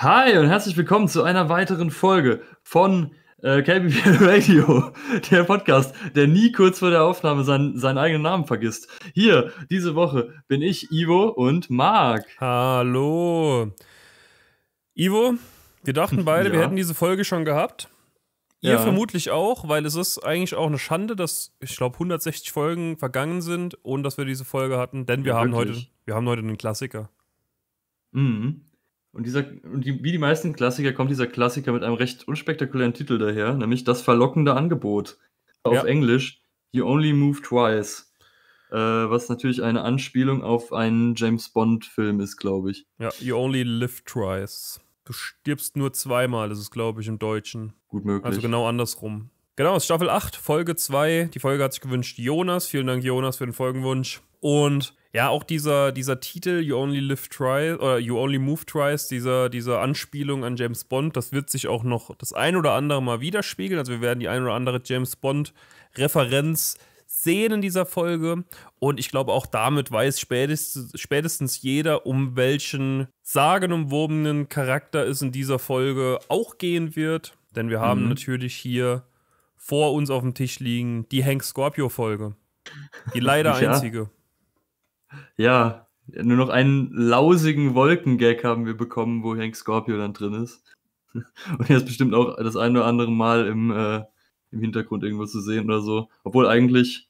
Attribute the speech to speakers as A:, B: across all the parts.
A: Hi und herzlich willkommen zu einer weiteren Folge von äh, KBPL Radio, der Podcast, der nie kurz vor der Aufnahme sein, seinen eigenen Namen vergisst. Hier, diese Woche bin ich Ivo und Marc. Hallo.
B: Ivo, wir dachten beide, ja. wir hätten diese Folge schon gehabt. Ihr ja. vermutlich auch, weil es ist eigentlich auch eine Schande, dass ich glaube 160 Folgen vergangen sind ohne dass wir diese Folge
A: hatten, denn wir ja, haben heute wir haben heute einen Klassiker. Mhm. Und, dieser, und die, wie die meisten Klassiker kommt dieser Klassiker mit einem recht unspektakulären Titel daher, nämlich Das verlockende Angebot. Auf ja. Englisch You Only Move Twice. Äh, was natürlich eine Anspielung auf einen James Bond-Film ist, glaube ich.
B: Ja, You Only Live Twice. Du stirbst nur zweimal, das ist glaube ich, im Deutschen. Gut möglich. Also genau andersrum. Genau, es ist Staffel 8, Folge 2. Die Folge hat sich gewünscht Jonas. Vielen Dank, Jonas, für den Folgenwunsch. Und ja, auch dieser, dieser Titel You Only Live Twice oder You Only Move Twice, dieser, diese Anspielung an James Bond, das wird sich auch noch das ein oder andere Mal widerspiegeln. Also wir werden die ein oder andere James Bond Referenz sehen in dieser Folge und ich glaube auch damit weiß spätestens, spätestens jeder, um welchen sagenumwobenen Charakter es in dieser Folge auch gehen wird, denn wir haben mhm. natürlich hier vor uns auf dem Tisch liegen die Hank Scorpio Folge. Die leider ja. einzige.
A: Ja, nur noch einen lausigen Wolkengag haben wir bekommen, wo Hank Scorpio dann drin ist. Und er ist bestimmt auch das ein oder andere Mal im, äh, im Hintergrund irgendwo zu sehen oder so. Obwohl eigentlich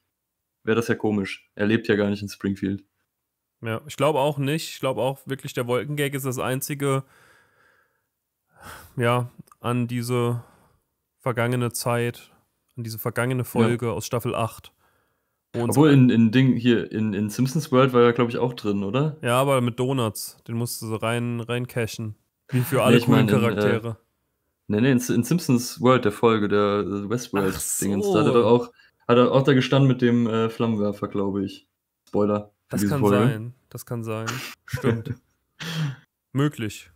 A: wäre das ja komisch. Er lebt ja gar nicht in Springfield.
B: Ja, ich glaube auch nicht. Ich glaube auch wirklich, der Wolkengag ist das einzige, ja, an diese vergangene Zeit, an diese vergangene Folge ja. aus Staffel 8,
A: und Obwohl in, in Ding hier in, in Simpsons World war er, glaube ich, auch drin, oder?
B: Ja, aber mit Donuts. Den musst du so rein, rein cashen. Wie für alle nee, coolen meine, äh, Charaktere.
A: In, äh, nee, nee, in, in, Simpsons World, der Folge, der äh, Westworld-Dingens. So. Da hat er, auch, hat er auch da gestanden mit dem äh, Flammenwerfer, glaube ich. Spoiler. Das kann Folge. sein.
B: Das kann sein. Stimmt. Möglich.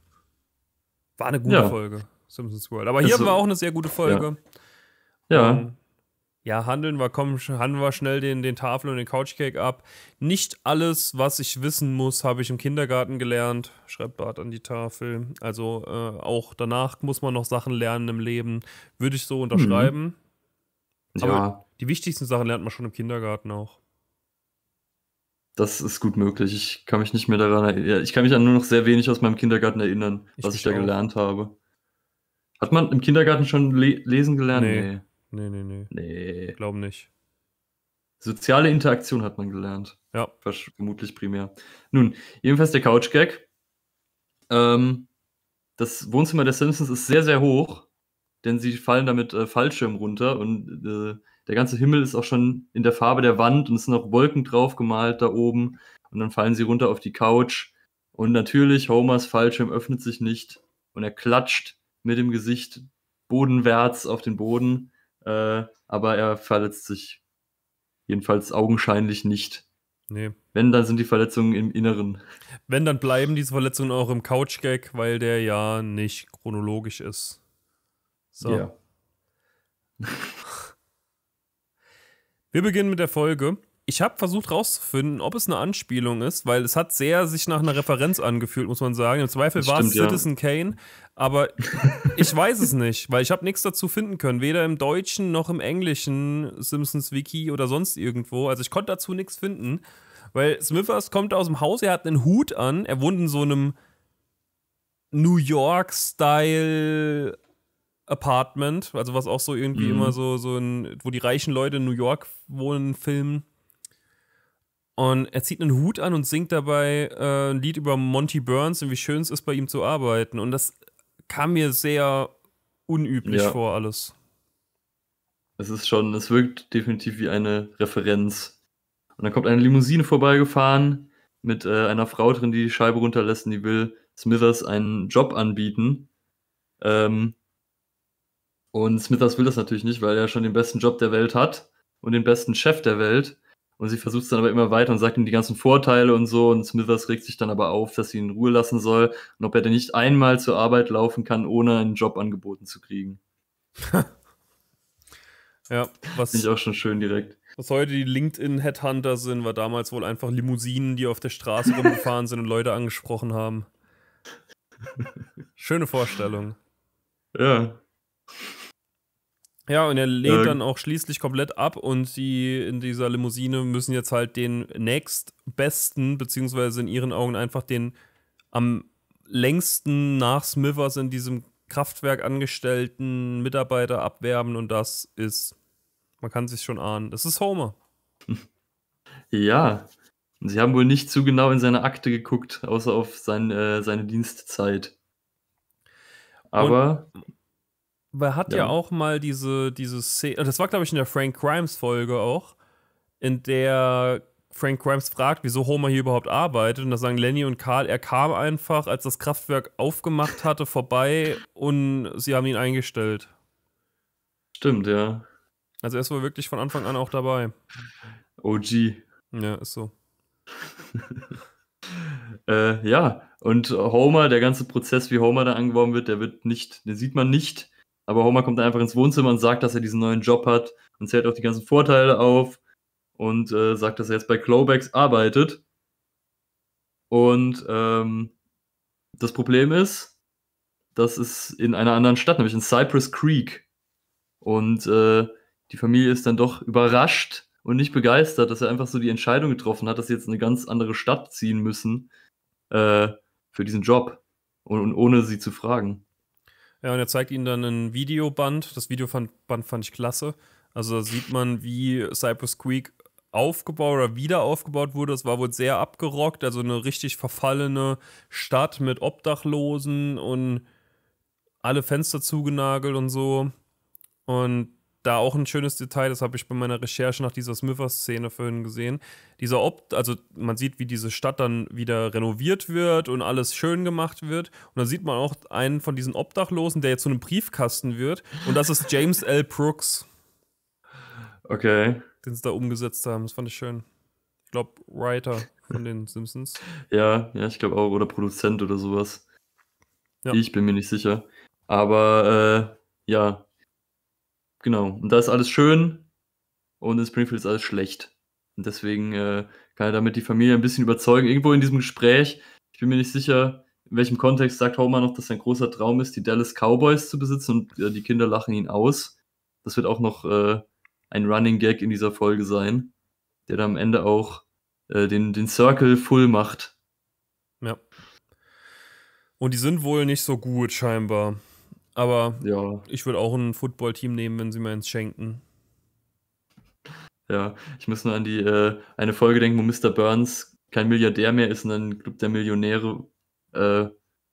B: War eine gute ja. Folge, Simpsons World. Aber hier das haben wir auch eine sehr gute Folge. Ja. ja. Um, ähm, ja, handeln wir, kommen, handeln wir schnell den, den Tafel und den Couchcake ab. Nicht alles, was ich wissen muss, habe ich im Kindergarten gelernt, schreibt Bart an die Tafel. Also äh, auch danach muss man noch Sachen lernen im Leben. Würde ich so mhm. unterschreiben. Mhm. Aber ja. die wichtigsten Sachen lernt man schon im Kindergarten auch.
A: Das ist gut möglich. Ich kann mich nicht mehr daran erinnern. Ich kann mich an nur noch sehr wenig aus meinem Kindergarten erinnern, ich was ich da auch. gelernt habe. Hat man im Kindergarten schon le lesen gelernt? Nee. nee. Nee, nee, nee. Nee. Glauben nicht. Soziale Interaktion hat man gelernt. Ja. Vermutlich primär. Nun, jedenfalls der Couch-Gag. Ähm, das Wohnzimmer der Simpsons ist sehr, sehr hoch, denn sie fallen damit äh, Fallschirm runter und äh, der ganze Himmel ist auch schon in der Farbe der Wand und es sind auch Wolken drauf gemalt da oben und dann fallen sie runter auf die Couch und natürlich Homers Fallschirm öffnet sich nicht und er klatscht mit dem Gesicht bodenwärts auf den Boden äh, aber er verletzt sich jedenfalls augenscheinlich nicht. Nee. Wenn, dann sind die Verletzungen im Inneren.
B: Wenn, dann bleiben diese Verletzungen auch im Couch-Gag, weil der ja nicht chronologisch ist. So. Ja. Wir beginnen mit der Folge ich habe versucht rauszufinden, ob es eine Anspielung ist, weil es hat sehr sich nach einer Referenz angefühlt, muss man sagen. Im Zweifel war es ja. Citizen Kane, aber ich weiß es nicht, weil ich habe nichts dazu finden können, weder im Deutschen noch im Englischen Simpsons Wiki oder sonst irgendwo. Also ich konnte dazu nichts finden, weil Smithers kommt aus dem Haus, er hat einen Hut an, er wohnt in so einem New York-Style Apartment, also was auch so irgendwie mhm. immer so, so ein, wo die reichen Leute in New York wohnen, filmen. Und er zieht einen Hut an und singt dabei äh, ein Lied über Monty Burns und wie schön es ist, bei ihm zu arbeiten. Und das kam mir sehr unüblich
A: ja. vor, alles. Es ist schon, es wirkt definitiv wie eine Referenz. Und dann kommt eine Limousine vorbeigefahren mit äh, einer Frau drin, die die Scheibe runterlässt und die will Smithers einen Job anbieten. Ähm, und Smithers will das natürlich nicht, weil er schon den besten Job der Welt hat und den besten Chef der Welt. Und sie versucht es dann aber immer weiter und sagt ihm die ganzen Vorteile und so. Und Smithers regt sich dann aber auf, dass sie ihn in Ruhe lassen soll und ob er denn nicht einmal zur Arbeit laufen kann, ohne einen Job angeboten zu kriegen.
B: ja, was. Finde ich auch schon schön direkt. Was heute die LinkedIn-Headhunter sind, war damals wohl einfach Limousinen, die auf der Straße rumgefahren sind und Leute angesprochen haben. Schöne Vorstellung. Ja. Ja, und er lehnt äh, dann auch schließlich komplett ab und sie in dieser Limousine müssen jetzt halt den nächstbesten, beziehungsweise in ihren Augen einfach den am längsten nach Smithers in diesem Kraftwerk angestellten Mitarbeiter abwerben und das ist, man kann sich schon ahnen, das ist Homer.
A: Ja, sie haben wohl nicht zu genau in seine Akte geguckt, außer auf sein, äh, seine Dienstzeit. Aber. Und
B: man hat ja. ja, auch mal diese, diese Szene, das war, glaube ich, in der Frank Grimes-Folge auch, in der Frank Grimes fragt, wieso Homer hier überhaupt arbeitet. Und da sagen Lenny und Karl, er kam einfach, als das Kraftwerk aufgemacht hatte, vorbei und sie haben ihn eingestellt. Stimmt, ja. Also er ist wohl wirklich von Anfang an auch dabei.
A: OG. Ja, ist so. äh, ja, und Homer, der ganze Prozess, wie Homer da angeworben wird, der wird nicht, den sieht man nicht. Aber Homer kommt einfach ins Wohnzimmer und sagt, dass er diesen neuen Job hat und zählt auch die ganzen Vorteile auf und äh, sagt, dass er jetzt bei Clobex arbeitet. Und ähm, das Problem ist, das ist in einer anderen Stadt, nämlich in Cypress Creek. Und äh, die Familie ist dann doch überrascht und nicht begeistert, dass er einfach so die Entscheidung getroffen hat, dass sie jetzt in eine ganz andere Stadt ziehen müssen äh, für diesen Job und, und ohne sie zu fragen.
B: Ja, und er zeigt ihnen dann ein Videoband. Das Videoband fand ich klasse. Also da sieht man, wie Cypress Creek aufgebaut oder wieder aufgebaut wurde. Es war wohl sehr abgerockt, also eine richtig verfallene Stadt mit Obdachlosen und alle Fenster zugenagelt und so. Und da auch ein schönes Detail, das habe ich bei meiner Recherche nach dieser Smithers-Szene vorhin gesehen. Dieser Opt, also man sieht, wie diese Stadt dann wieder renoviert wird und alles schön gemacht wird. Und dann sieht man auch einen von diesen Obdachlosen, der jetzt zu einem Briefkasten wird. Und das ist James L. Brooks. Okay. Den sie da umgesetzt haben. Das fand ich schön. Ich glaube, Writer von den Simpsons.
A: Ja, ja, ich glaube auch. Oder Produzent oder sowas. Ja. Ich bin mir nicht sicher. Aber äh, ja, Genau. Und da ist alles schön und in Springfield ist alles schlecht. Und deswegen äh, kann er damit die Familie ein bisschen überzeugen. Irgendwo in diesem Gespräch, ich bin mir nicht sicher, in welchem Kontext sagt Homer noch, dass sein großer Traum ist, die Dallas Cowboys zu besitzen und äh, die Kinder lachen ihn aus. Das wird auch noch äh, ein Running Gag in dieser Folge sein, der dann am Ende auch äh, den, den Circle full macht.
B: Ja. Und die sind wohl nicht so gut, scheinbar. Aber ja. ich würde auch ein Football-Team nehmen, wenn sie mir eins schenken.
A: Ja, ich muss nur an die äh, eine Folge denken, wo Mr. Burns kein Milliardär mehr ist und dann Club der Millionäre äh,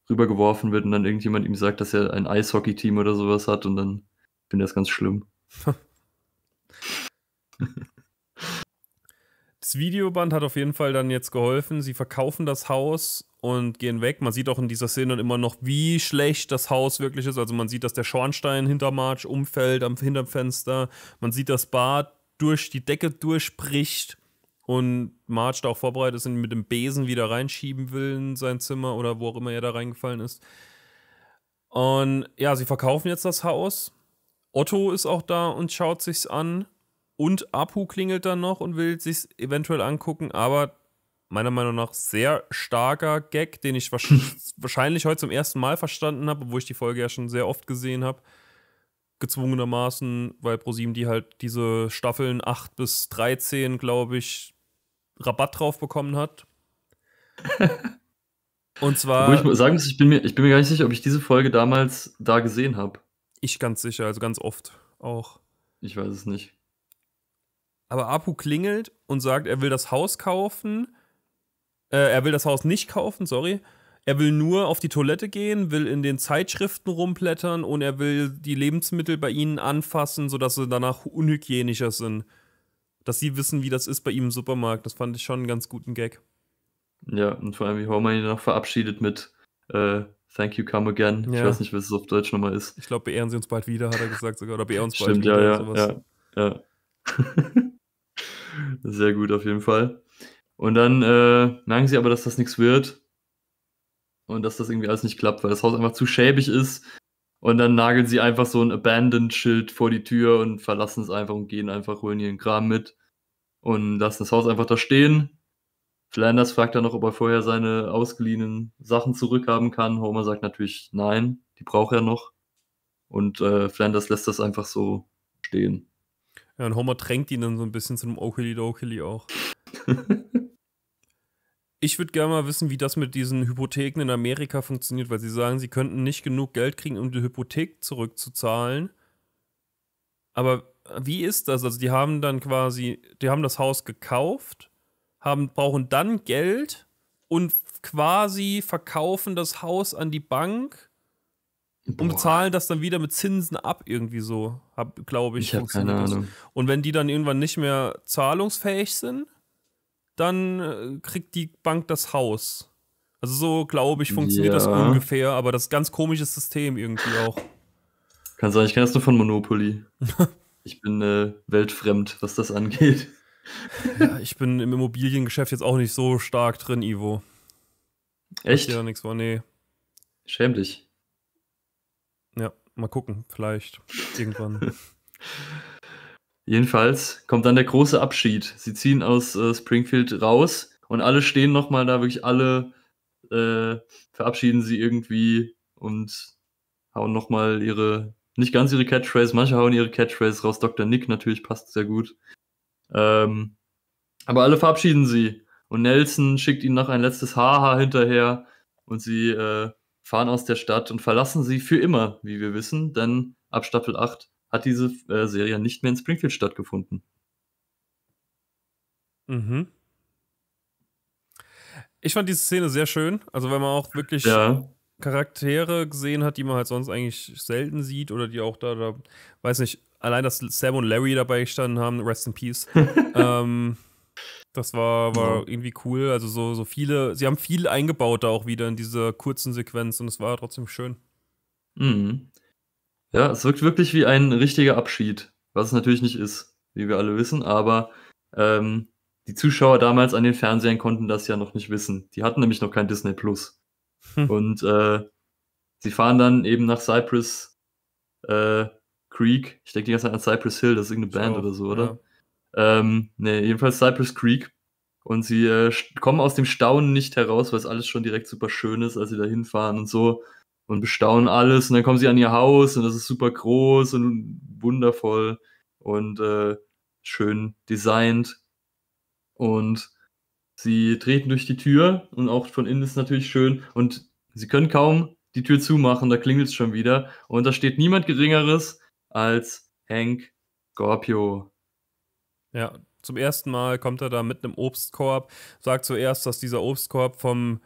A: rübergeworfen wird und dann irgendjemand ihm sagt, dass er ein Eishockey-Team oder sowas hat und dann finde ich das ganz schlimm.
B: Das Videoband hat auf jeden Fall dann jetzt geholfen. Sie verkaufen das Haus und gehen weg. Man sieht auch in dieser Szene immer noch, wie schlecht das Haus wirklich ist. Also man sieht, dass der Schornstein hinter March umfällt am hinterm Fenster. Man sieht dass Bad durch die Decke durchbricht und March da auch vorbereitet ist und mit dem Besen wieder reinschieben will in sein Zimmer oder wo auch immer er da reingefallen ist. Und ja, sie verkaufen jetzt das Haus. Otto ist auch da und schaut sich's an und Apu klingelt dann noch und will sich eventuell angucken, aber meiner Meinung nach sehr starker Gag, den ich wahrscheinlich heute zum ersten Mal verstanden habe, obwohl ich die Folge ja schon sehr oft gesehen habe. Gezwungenermaßen, weil ProSieben die halt diese Staffeln 8 bis 13, glaube ich, Rabatt drauf bekommen hat. und zwar. Wo ich sagen muss,
A: ich bin, mir, ich bin mir gar nicht sicher, ob ich diese Folge damals da gesehen habe. Ich ganz sicher, also ganz oft auch. Ich weiß es
B: nicht aber Apu klingelt und sagt, er will das Haus kaufen. Äh, er will das Haus nicht kaufen, sorry. Er will nur auf die Toilette gehen, will in den Zeitschriften rumblättern und er will die Lebensmittel bei ihnen anfassen, sodass sie danach unhygienischer sind. Dass sie wissen, wie das ist bei ihm im Supermarkt. Das fand ich schon einen ganz guten Gag.
A: Ja, und vor allem, wie Homer ihn noch verabschiedet mit äh, Thank you, come again. Ja. Ich weiß nicht, was es auf Deutsch nochmal ist. Ich
B: glaube, beehren sie uns bald wieder, hat er gesagt sogar. Oder beehren uns Stimmt, bald ja, wieder. Ja, sowas.
A: ja, ja. Sehr gut auf jeden Fall. Und dann äh, merken sie aber, dass das nichts wird und dass das irgendwie alles nicht klappt, weil das Haus einfach zu schäbig ist. Und dann nageln sie einfach so ein Abandoned-Schild vor die Tür und verlassen es einfach und gehen einfach, holen ihren Kram mit und lassen das Haus einfach da stehen. Flanders fragt dann noch, ob er vorher seine ausgeliehenen Sachen zurückhaben kann. Homer sagt natürlich nein, die braucht er noch. Und äh, Flanders lässt das einfach so stehen.
B: Ja, und Homer drängt ihn dann so ein bisschen zu einem Okili-Dokili auch. Ich würde gerne mal wissen, wie das mit diesen Hypotheken in Amerika funktioniert, weil sie sagen, sie könnten nicht genug Geld kriegen, um die Hypothek zurückzuzahlen. Aber äh, wie ist das? Also die haben dann quasi, die haben das Haus gekauft, haben, brauchen dann Geld und quasi verkaufen das Haus an die Bank Boah. Und bezahlen das dann wieder mit Zinsen ab, irgendwie so, glaube ich. Ich habe keine Ahnung. Und wenn die dann irgendwann nicht mehr zahlungsfähig sind, dann äh, kriegt die Bank das Haus. Also so, glaube ich, funktioniert ja. das ungefähr, aber das ist ein ganz komisches System irgendwie auch.
A: Kann sein, ich kenne das nur von Monopoly. ich bin äh, weltfremd, was das angeht.
B: ja, ich bin im Immobiliengeschäft jetzt auch nicht so stark drin, Ivo. Echt? Ja, nichts war, nee. Schäm dich. Mal gucken, vielleicht irgendwann.
A: Jedenfalls kommt dann der große Abschied. Sie ziehen aus äh, Springfield raus und alle stehen nochmal da, wirklich alle äh, verabschieden sie irgendwie und hauen nochmal ihre, nicht ganz ihre Catchphrase, manche hauen ihre Catchphrase raus. Dr. Nick natürlich passt sehr gut. Ähm, aber alle verabschieden sie und Nelson schickt ihnen noch ein letztes Haha hinterher und sie äh, fahren aus der Stadt und verlassen sie für immer, wie wir wissen, denn ab Staffel 8 hat diese äh, Serie nicht mehr in Springfield stattgefunden.
B: Mhm. Ich fand diese Szene sehr schön, also weil man auch wirklich ja. Charaktere gesehen hat, die man halt sonst eigentlich selten sieht oder die auch da, da weiß nicht, allein, dass Sam und Larry dabei gestanden haben, Rest in Peace. ähm, das war, war ja. Genau. irgendwie cool. Also so, so viele, sie haben viel eingebaut da auch wieder in dieser kurzen Sequenz und es war trotzdem schön.
A: Mhm. Ja, es wirkt wirklich wie ein richtiger Abschied, was es natürlich nicht ist, wie wir alle wissen, aber ähm, die Zuschauer damals an den Fernsehern konnten das ja noch nicht wissen. Die hatten nämlich noch kein Disney Plus. Hm. Und äh, sie fahren dann eben nach Cypress äh, Creek. Ich denke die ganze Zeit an Cypress Hill, das ist irgendeine Band oder so, oder? Ja. Ähm, ne, jedenfalls Cypress Creek. Und sie äh, kommen aus dem Staunen nicht heraus, weil es alles schon direkt super schön ist, als sie da hinfahren und so. Und bestaunen alles. Und dann kommen sie an ihr Haus und das ist super groß und wundervoll und äh, schön designt. Und sie treten durch die Tür und auch von innen ist natürlich schön. Und sie können kaum die Tür zumachen, da klingelt es schon wieder. Und da steht niemand Geringeres als Hank Scorpio.
B: Ja, zum ersten Mal kommt er da mit einem Obstkorb, sagt zuerst, dass dieser Obstkorb vom,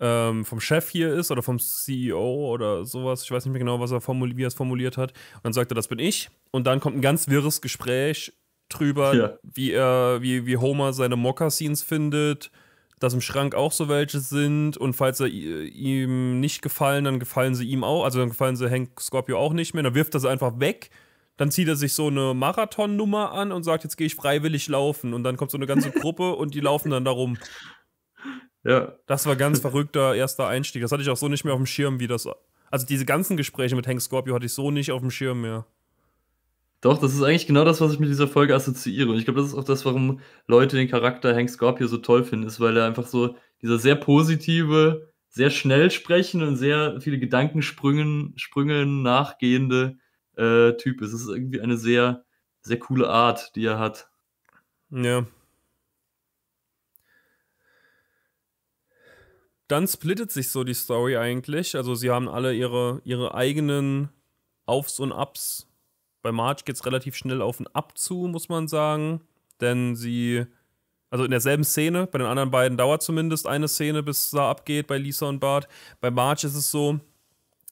B: ähm, vom Chef hier ist oder vom CEO oder sowas. Ich weiß nicht mehr genau, was er formuliert, wie er es formuliert hat. Und dann sagt er, das bin ich. Und dann kommt ein ganz wirres Gespräch drüber, ja. wie, er, wie, wie Homer seine Mokassins findet, dass im Schrank auch so welche sind und falls er ihm nicht gefallen, dann gefallen sie ihm auch, also dann gefallen sie Hank Scorpio auch nicht mehr. Dann wirft er sie einfach weg dann zieht er sich so eine Marathonnummer an und sagt, jetzt gehe ich freiwillig laufen. Und dann kommt so eine ganze Gruppe und die laufen dann darum. Ja. Das war ganz verrückter erster Einstieg. Das hatte ich auch so nicht mehr auf dem Schirm, wie das. Also diese ganzen Gespräche mit Hank Scorpio hatte ich so nicht auf dem Schirm mehr.
A: Doch, das ist eigentlich genau das, was ich mit dieser Folge assoziiere. Und ich glaube, das ist auch das, warum Leute den Charakter Hank Scorpio so toll finden, ist, weil er einfach so dieser sehr positive, sehr schnell sprechende und sehr viele Gedankensprüngen Sprüngen nachgehende äh, Typ ist. Es ist irgendwie eine sehr, sehr coole Art, die er hat.
B: Ja. Dann splittet sich so die Story eigentlich. Also sie haben alle ihre, ihre eigenen Aufs und Ups. Bei March geht es relativ schnell auf ein Up zu, muss man sagen. Denn sie, also in derselben Szene, bei den anderen beiden dauert zumindest eine Szene, bis es da abgeht bei Lisa und Bart. Bei March ist es so,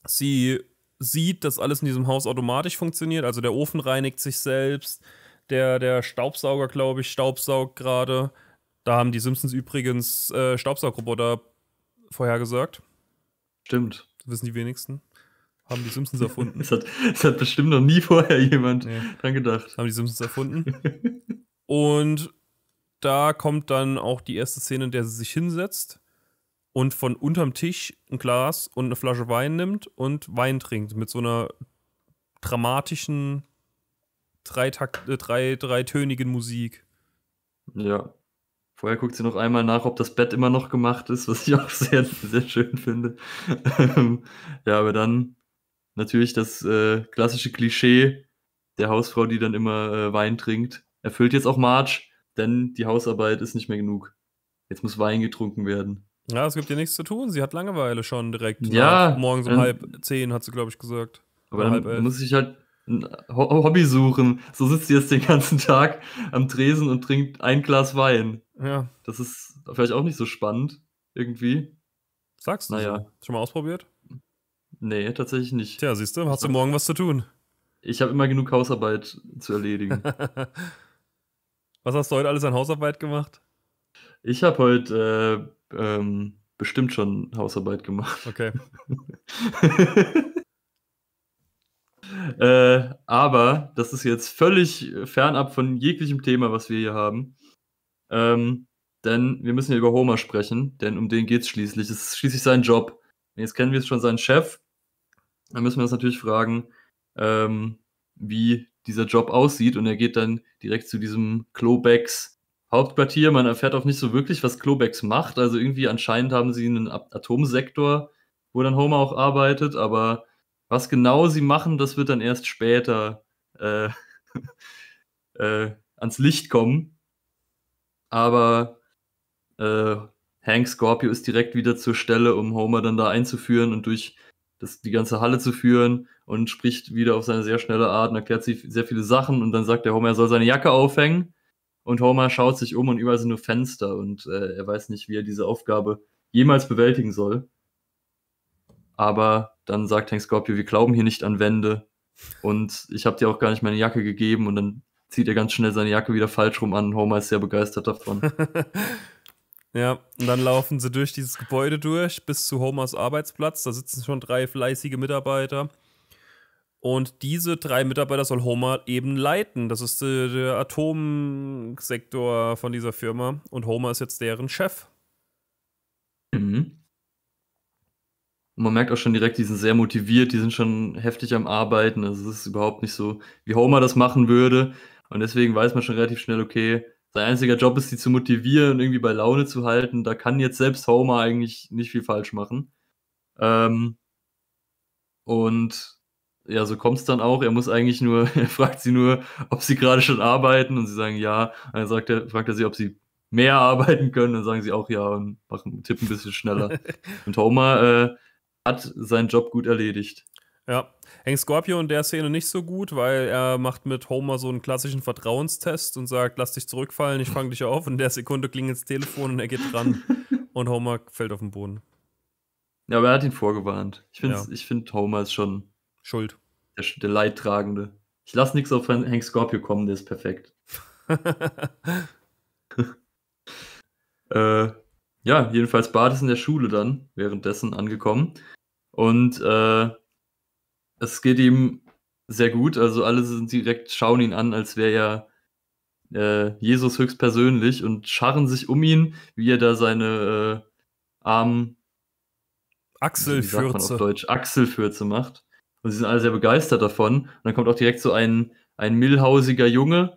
B: sie sieht, dass alles in diesem Haus automatisch funktioniert. Also der Ofen reinigt sich selbst, der, der Staubsauger, glaube ich, staubsaugt gerade. Da haben die Simpsons übrigens äh, Staubsaugroboter vorhergesagt. Stimmt. Das wissen die wenigsten. Haben die Simpsons erfunden. Es hat, das hat bestimmt noch nie vorher jemand nee. dran gedacht. Haben die Simpsons erfunden. Und da kommt dann auch die erste Szene, in der sie sich hinsetzt und von unterm Tisch ein Glas und eine Flasche Wein nimmt und Wein trinkt mit so einer dramatischen dreitakt, äh, drei,
A: dreitönigen Musik. Ja. Vorher guckt sie noch einmal nach, ob das Bett immer noch gemacht ist, was ich auch sehr, sehr schön finde. Ähm, ja, aber dann natürlich das äh, klassische Klischee der Hausfrau, die dann immer äh, Wein trinkt, erfüllt jetzt auch March, denn die Hausarbeit ist nicht mehr genug. Jetzt muss Wein getrunken werden.
B: Ja, es gibt ihr nichts zu tun. Sie hat Langeweile schon direkt. Ja. morgens um ähm, halb zehn, hat sie, glaube ich, gesagt. Aber dann muss ich
A: halt ein Hobby suchen. So sitzt sie jetzt den ganzen Tag am Tresen und trinkt ein Glas Wein. Ja. Das ist vielleicht auch nicht so spannend, irgendwie. Sagst du? Naja. So. Schon mal ausprobiert? Nee, tatsächlich nicht. Tja, siehst du, hast du morgen was zu tun. Ich habe immer genug Hausarbeit zu erledigen.
B: was hast du heute alles an Hausarbeit gemacht?
A: Ich habe heute. Äh, ähm, bestimmt schon Hausarbeit gemacht.
B: Okay.
A: äh, aber das ist jetzt völlig fernab von jeglichem Thema, was wir hier haben. Ähm, denn wir müssen ja über Homer sprechen, denn um den geht es schließlich. Es ist schließlich sein Job. Jetzt kennen wir es schon seinen Chef. Dann müssen wir uns natürlich fragen, ähm, wie dieser Job aussieht. Und er geht dann direkt zu diesem Klobex, Hauptquartier. Man erfährt auch nicht so wirklich, was Klobex macht. Also irgendwie anscheinend haben sie einen Atomsektor, wo dann Homer auch arbeitet. Aber was genau sie machen, das wird dann erst später äh, äh, ans Licht kommen. Aber äh, Hank Scorpio ist direkt wieder zur Stelle, um Homer dann da einzuführen und durch das, die ganze Halle zu führen und spricht wieder auf seine sehr schnelle Art und erklärt sich sehr viele Sachen und dann sagt der Homer, er soll seine Jacke aufhängen und Homer schaut sich um und überall sind nur Fenster und äh, er weiß nicht, wie er diese Aufgabe jemals bewältigen soll. Aber dann sagt Hank Scorpio, wir glauben hier nicht an Wände und ich habe dir auch gar nicht meine Jacke gegeben und dann zieht er ganz schnell seine Jacke wieder falsch rum an. Homer ist sehr begeistert davon. ja, und dann
B: laufen sie durch dieses Gebäude durch bis zu Homers Arbeitsplatz. Da sitzen schon drei fleißige Mitarbeiter und diese drei Mitarbeiter soll Homer eben leiten. Das ist äh, der Atomsektor von dieser Firma. Und Homer ist jetzt deren Chef.
A: Mhm. Und man merkt auch schon direkt, die sind sehr motiviert, die sind schon heftig am Arbeiten. Also es ist überhaupt nicht so, wie Homer das machen würde. Und deswegen weiß man schon relativ schnell, okay, sein einziger Job ist, die zu motivieren und irgendwie bei Laune zu halten. Da kann jetzt selbst Homer eigentlich nicht viel falsch machen. Ähm, und ja, so kommt es dann auch. Er muss eigentlich nur, er fragt sie nur, ob sie gerade schon arbeiten und sie sagen ja. Und dann sagt er, fragt er sie, ob sie mehr arbeiten können. Dann sagen sie auch ja und machen tippen ein bisschen schneller. und Homer äh, hat seinen Job gut erledigt.
B: Ja, hängt Scorpio in der Szene nicht so gut, weil er macht mit Homer so einen klassischen Vertrauenstest und sagt, lass dich zurückfallen, ich fange dich auf. Und in der Sekunde klingelt das Telefon und er geht dran. und Homer fällt auf den Boden.
A: Ja, aber er hat ihn vorgewarnt. Ich finde, ja. find, Homer ist schon schuld. Der, der Leidtragende. Ich lasse nichts auf Hank Scorpio kommen, der ist perfekt. äh, ja, jedenfalls Bart ist in der Schule dann währenddessen angekommen. Und äh, es geht ihm sehr gut. Also alle sind direkt, schauen ihn an, als wäre er äh, Jesus höchstpersönlich und scharren sich um ihn, wie er da seine äh, Armen Achselfürze. Achselfürze macht. Und sie sind alle sehr begeistert davon. Und dann kommt auch direkt so ein, ein millhausiger Junge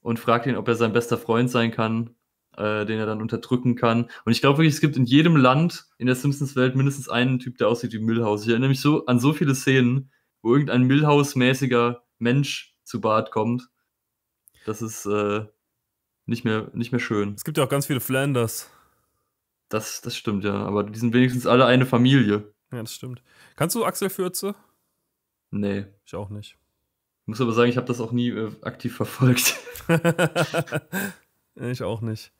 A: und fragt ihn, ob er sein bester Freund sein kann, äh, den er dann unterdrücken kann. Und ich glaube wirklich, es gibt in jedem Land in der Simpsons-Welt mindestens einen Typ, der aussieht wie Millhaus. Ich erinnere mich so an so viele Szenen, wo irgendein millhaus mäßiger Mensch zu Bart kommt. Das ist äh, nicht, mehr, nicht mehr schön. Es gibt ja auch ganz viele Flanders. Das, das stimmt, ja. Aber die sind wenigstens alle eine Familie. Ja, das stimmt. Kannst du Axel Fürze? Nee. Ich auch nicht. Ich muss aber sagen, ich habe das auch nie äh, aktiv verfolgt.
B: ich auch nicht.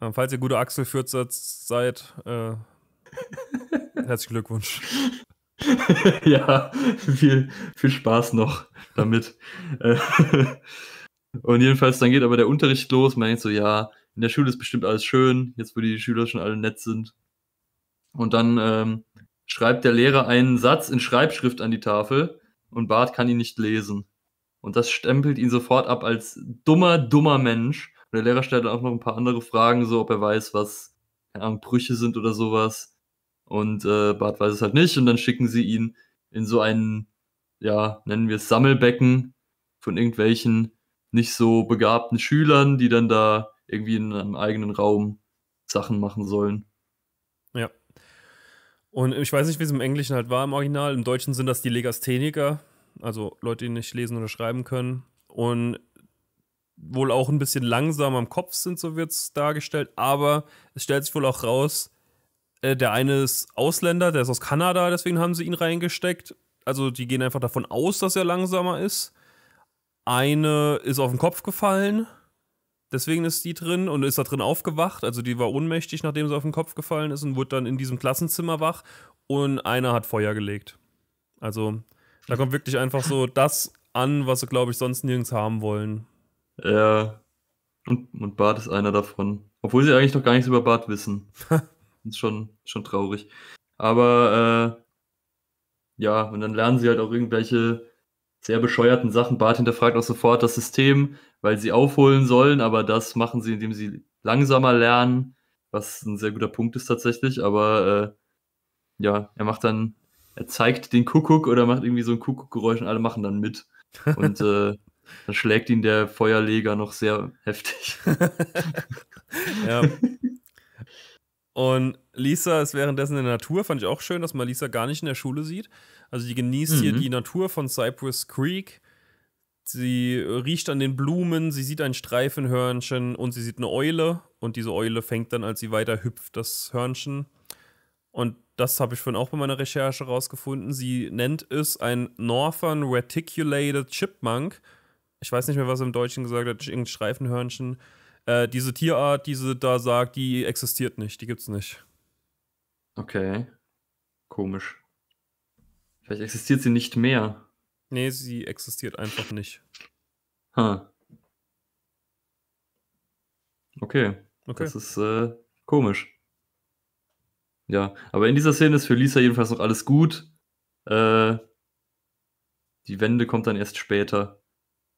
B: Ähm, falls ihr gute Axel führt seid, äh, herzlichen Glückwunsch.
A: ja, viel, viel Spaß noch damit. Äh, und jedenfalls, dann geht aber der Unterricht los. Man denkt so, ja, in der Schule ist bestimmt alles schön, jetzt wo die Schüler schon alle nett sind. Und dann ähm, schreibt der Lehrer einen Satz in Schreibschrift an die Tafel und Bart kann ihn nicht lesen. Und das stempelt ihn sofort ab als dummer, dummer Mensch. Und der Lehrer stellt dann auch noch ein paar andere Fragen, so ob er weiß, was keine Ahnung, Brüche sind oder sowas. Und äh, Bart weiß es halt nicht. Und dann schicken sie ihn in so einen, ja, nennen wir es Sammelbecken von irgendwelchen nicht so begabten Schülern, die dann da irgendwie in einem eigenen Raum Sachen machen sollen.
B: Und ich weiß nicht, wie es im Englischen halt war im Original. Im Deutschen sind das die Legastheniker, also Leute, die nicht lesen oder schreiben können. Und wohl auch ein bisschen langsamer am Kopf sind, so wird es dargestellt. Aber es stellt sich wohl auch raus, äh, der eine ist Ausländer, der ist aus Kanada, deswegen haben sie ihn reingesteckt. Also die gehen einfach davon aus, dass er langsamer ist. Eine ist auf den Kopf gefallen Deswegen ist die drin und ist da drin aufgewacht. Also die war ohnmächtig, nachdem sie auf den Kopf gefallen ist und wurde dann in diesem Klassenzimmer wach. Und einer hat Feuer gelegt. Also da kommt wirklich einfach so das an, was sie, glaube ich, sonst nirgends haben wollen.
A: Ja. Und, und Bart ist einer davon. Obwohl sie eigentlich noch gar nichts über Bart wissen. ist schon, schon traurig. Aber äh, ja, und dann lernen sie halt auch irgendwelche sehr bescheuerten Sachen. Bart hinterfragt auch sofort das System, weil sie aufholen sollen, aber das machen sie, indem sie langsamer lernen, was ein sehr guter Punkt ist tatsächlich. Aber äh, ja, er macht dann, er zeigt den Kuckuck oder macht irgendwie so ein Kuckuckgeräusch und alle machen dann mit. Und äh, dann schlägt ihn der Feuerleger noch sehr heftig. ja.
B: Und Lisa ist währenddessen in der Natur. Fand ich auch schön, dass man Lisa gar nicht in der Schule sieht. Also die genießt mhm. hier die Natur von Cypress Creek. Sie riecht an den Blumen, sie sieht ein Streifenhörnchen und sie sieht eine Eule. Und diese Eule fängt dann, als sie weiter hüpft, das Hörnchen. Und das habe ich vorhin auch bei meiner Recherche rausgefunden. Sie nennt es ein Northern Reticulated Chipmunk. Ich weiß nicht mehr, was er im Deutschen gesagt hat, irgendein Streifenhörnchen. Äh, diese Tierart, die sie da sagt, die existiert nicht, die gibt's
A: nicht. Okay. Komisch. Vielleicht existiert sie nicht mehr. Nee, sie
B: existiert einfach nicht.
A: Ha. Okay. okay. Das ist äh, komisch. Ja, aber in dieser Szene ist für Lisa jedenfalls noch alles gut. Äh, die Wende kommt dann erst später.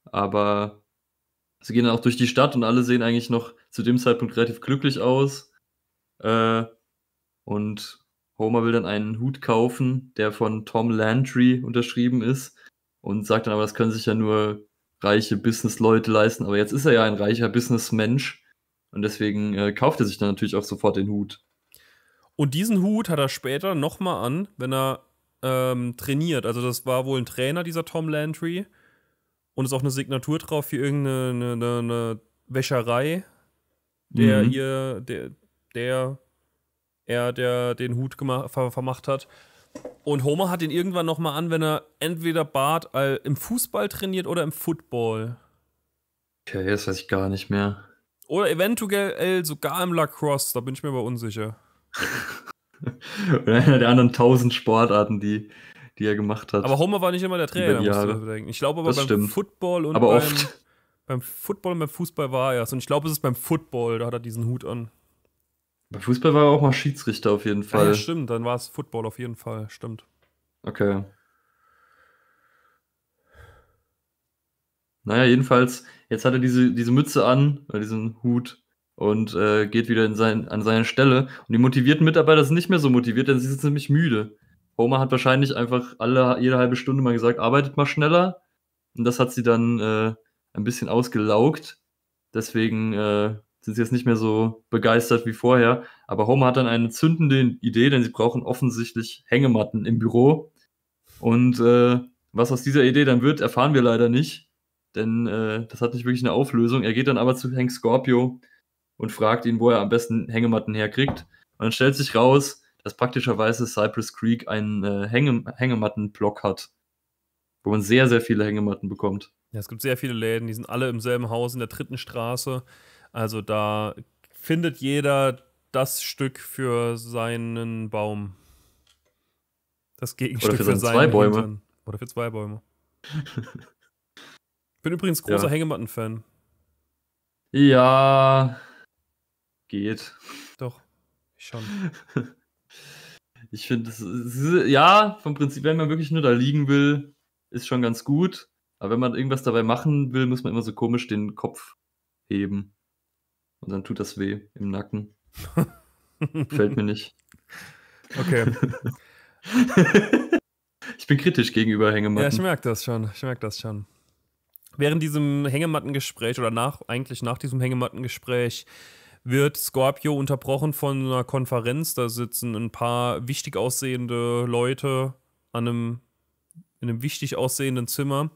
A: Aber Sie gehen dann auch durch die Stadt und alle sehen eigentlich noch zu dem Zeitpunkt relativ glücklich aus. Äh, und Homer will dann einen Hut kaufen, der von Tom Landry unterschrieben ist. Und sagt dann aber, das können sich ja nur reiche Businessleute leisten. Aber jetzt ist er ja ein reicher Businessmensch. Und deswegen äh, kauft er sich dann natürlich auch sofort den Hut.
B: Und diesen Hut hat er später nochmal an, wenn er ähm, trainiert. Also das war wohl ein Trainer, dieser Tom Landry. Und ist auch eine Signatur drauf für irgendeine eine, eine Wäscherei, der mhm. ihr, der, der, er, der den Hut gemacht, ver vermacht hat. Und Homer hat ihn irgendwann nochmal an, wenn er entweder Bart äh, im Fußball trainiert oder im Football.
A: Okay, das weiß ich gar nicht mehr.
B: Oder eventuell sogar im Lacrosse, da bin ich mir aber unsicher.
A: Oder einer der anderen tausend Sportarten, die die er gemacht hat. Aber Homer war nicht immer der Trainer, musst du bedenken. Ich glaube aber das beim stimmt. Football und aber beim, oft.
B: beim Football und beim Fußball war er es. Und ich glaube, es ist beim Football, da hat er diesen Hut an.
A: Beim Fußball war er auch mal Schiedsrichter auf jeden ah Fall. Ja, ja
B: stimmt, dann war es Football auf jeden Fall, stimmt.
A: Okay. Naja, jedenfalls, jetzt hat er diese, diese Mütze an, diesen Hut und äh, geht wieder in sein, an seine Stelle. Und die motivierten Mitarbeiter sind nicht mehr so motiviert, denn sie sind nämlich müde. Homer hat wahrscheinlich einfach alle, jede halbe Stunde mal gesagt, arbeitet mal schneller. Und das hat sie dann äh, ein bisschen ausgelaugt. Deswegen äh, sind sie jetzt nicht mehr so begeistert wie vorher. Aber Homer hat dann eine zündende Idee, denn sie brauchen offensichtlich Hängematten im Büro. Und äh, was aus dieser Idee dann wird, erfahren wir leider nicht. Denn äh, das hat nicht wirklich eine Auflösung. Er geht dann aber zu Hank Scorpio und fragt ihn, wo er am besten Hängematten herkriegt. Und dann stellt sich raus, dass praktischerweise Cypress Creek einen äh, Hänge Hängemattenblock hat, wo man sehr, sehr viele Hängematten bekommt.
B: Ja, es gibt sehr viele Läden, die sind alle im selben Haus in der dritten Straße. Also da findet jeder das Stück für seinen Baum. Das Gegenstück Oder für, für seine zwei Bäume. Hintern. Oder für zwei Bäume. Ich bin übrigens großer ja. Hängematten-Fan.
A: Ja. Geht. Doch, schon. Ich finde, ja, vom Prinzip, wenn man wirklich nur da liegen will, ist schon ganz gut. Aber wenn man irgendwas dabei machen will, muss man immer so komisch den Kopf heben. Und dann tut das weh im Nacken. Fällt mir nicht. Okay. ich bin kritisch gegenüber Hängematten. Ja, ich merke das schon.
B: Ich merke das schon. Während diesem Hängemattengespräch oder nach, eigentlich nach diesem Hängemattengespräch wird Scorpio unterbrochen von einer Konferenz. Da sitzen ein paar wichtig aussehende Leute an einem, in einem wichtig aussehenden Zimmer.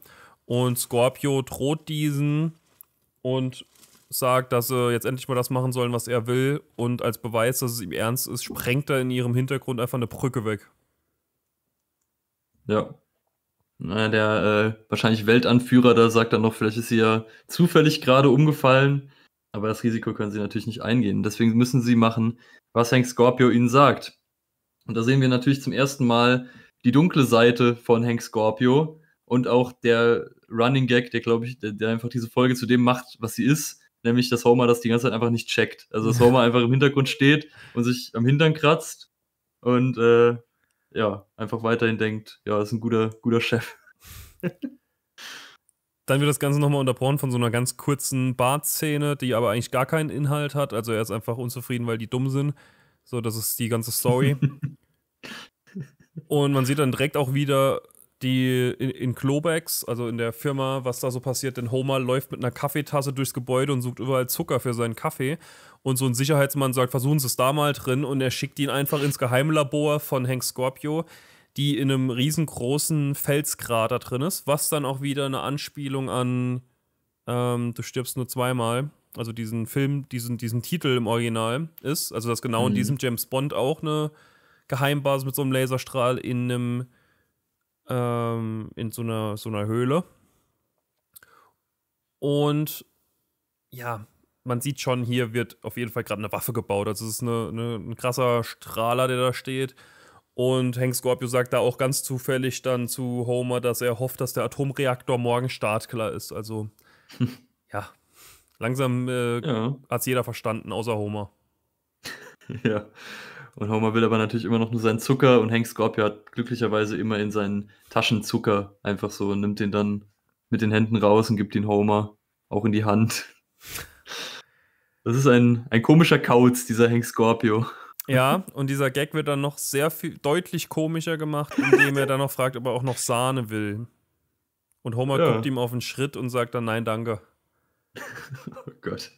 B: Und Scorpio droht diesen und sagt, dass sie jetzt endlich mal das machen sollen, was er will. Und als Beweis, dass es ihm ernst ist, sprengt er in ihrem Hintergrund einfach eine Brücke weg.
A: Ja. Naja, der äh, wahrscheinlich Weltanführer da sagt dann noch, vielleicht ist sie ja zufällig gerade umgefallen. Aber das Risiko können sie natürlich nicht eingehen. Deswegen müssen sie machen, was Hank Scorpio ihnen sagt. Und da sehen wir natürlich zum ersten Mal die dunkle Seite von Hank Scorpio und auch der Running Gag, der glaube ich, der, der, einfach diese Folge zu dem macht, was sie ist, nämlich dass Homer das die ganze Zeit einfach nicht checkt. Also dass Homer einfach im Hintergrund steht und sich am Hintern kratzt und äh, ja, einfach weiterhin denkt, ja, ist ein guter, guter Chef. Dann wird das Ganze nochmal unterbrochen von so einer ganz
B: kurzen Bartszene, die aber eigentlich gar keinen Inhalt hat. Also er ist einfach unzufrieden, weil die dumm sind. So, das ist die ganze Story. Und man sieht dann direkt auch wieder die in, in Globex, also in der Firma, was da so passiert, denn Homer läuft mit einer Kaffeetasse durchs Gebäude und sucht überall Zucker für seinen Kaffee. Und so ein Sicherheitsmann sagt, versuchen Sie es da mal drin. Und er schickt ihn einfach ins Geheimlabor von Hank Scorpio, die in einem riesengroßen Felskrater drin ist, was dann auch wieder eine Anspielung an ähm, Du stirbst nur zweimal, also diesen Film, diesen, diesen Titel im Original ist. Also, dass genau mhm. in diesem James Bond auch eine Geheimbasis mit so einem Laserstrahl in einem ähm, in so einer, so einer Höhle. Und ja, man sieht schon, hier wird auf jeden Fall gerade eine Waffe gebaut. Also es ist eine, eine, ein krasser Strahler, der da steht. Und Hank Scorpio sagt da auch ganz zufällig dann zu Homer, dass er hofft, dass der Atomreaktor morgen startklar ist. Also, hm. ja, langsam äh, ja. hat es jeder verstanden, außer Homer.
A: ja. Und Homer will aber natürlich immer noch nur seinen Zucker und Hank Scorpio hat glücklicherweise immer in seinen Taschen Zucker einfach so und nimmt den dann mit den Händen raus und gibt den Homer auch in die Hand. Das ist ein, ein komischer Kauz, dieser Hank Scorpio.
B: Ja, und dieser Gag wird dann noch sehr viel deutlich komischer gemacht, indem er dann noch fragt, ob er auch noch Sahne will. Und Homer ja. guckt ihm auf den Schritt und sagt dann nein, danke.
A: Oh Gott.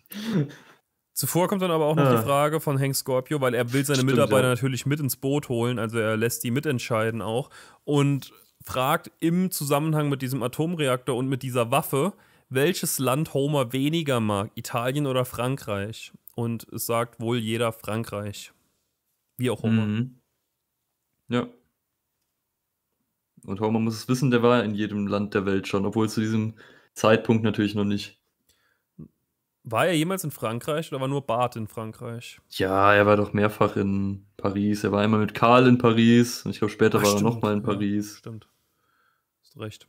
B: Zuvor kommt dann aber auch noch ah. die Frage von Hank Scorpio, weil er will seine Stimmt, Mitarbeiter ja. natürlich mit ins Boot holen, also er lässt die mitentscheiden auch und fragt im Zusammenhang mit diesem Atomreaktor und mit dieser Waffe, welches Land Homer weniger mag, Italien oder Frankreich? Und es sagt wohl jeder Frankreich.
A: Wie auch Homer. Mhm. Ja. Und Homer muss es wissen, der war in jedem Land der Welt schon, obwohl zu diesem Zeitpunkt natürlich noch nicht.
B: War er jemals in Frankreich oder war nur Bart in Frankreich?
A: Ja, er war doch mehrfach in Paris. Er war einmal mit Karl in Paris und ich glaube, später Ach, war stimmt. er nochmal in Paris. Ja, stimmt. Hast recht.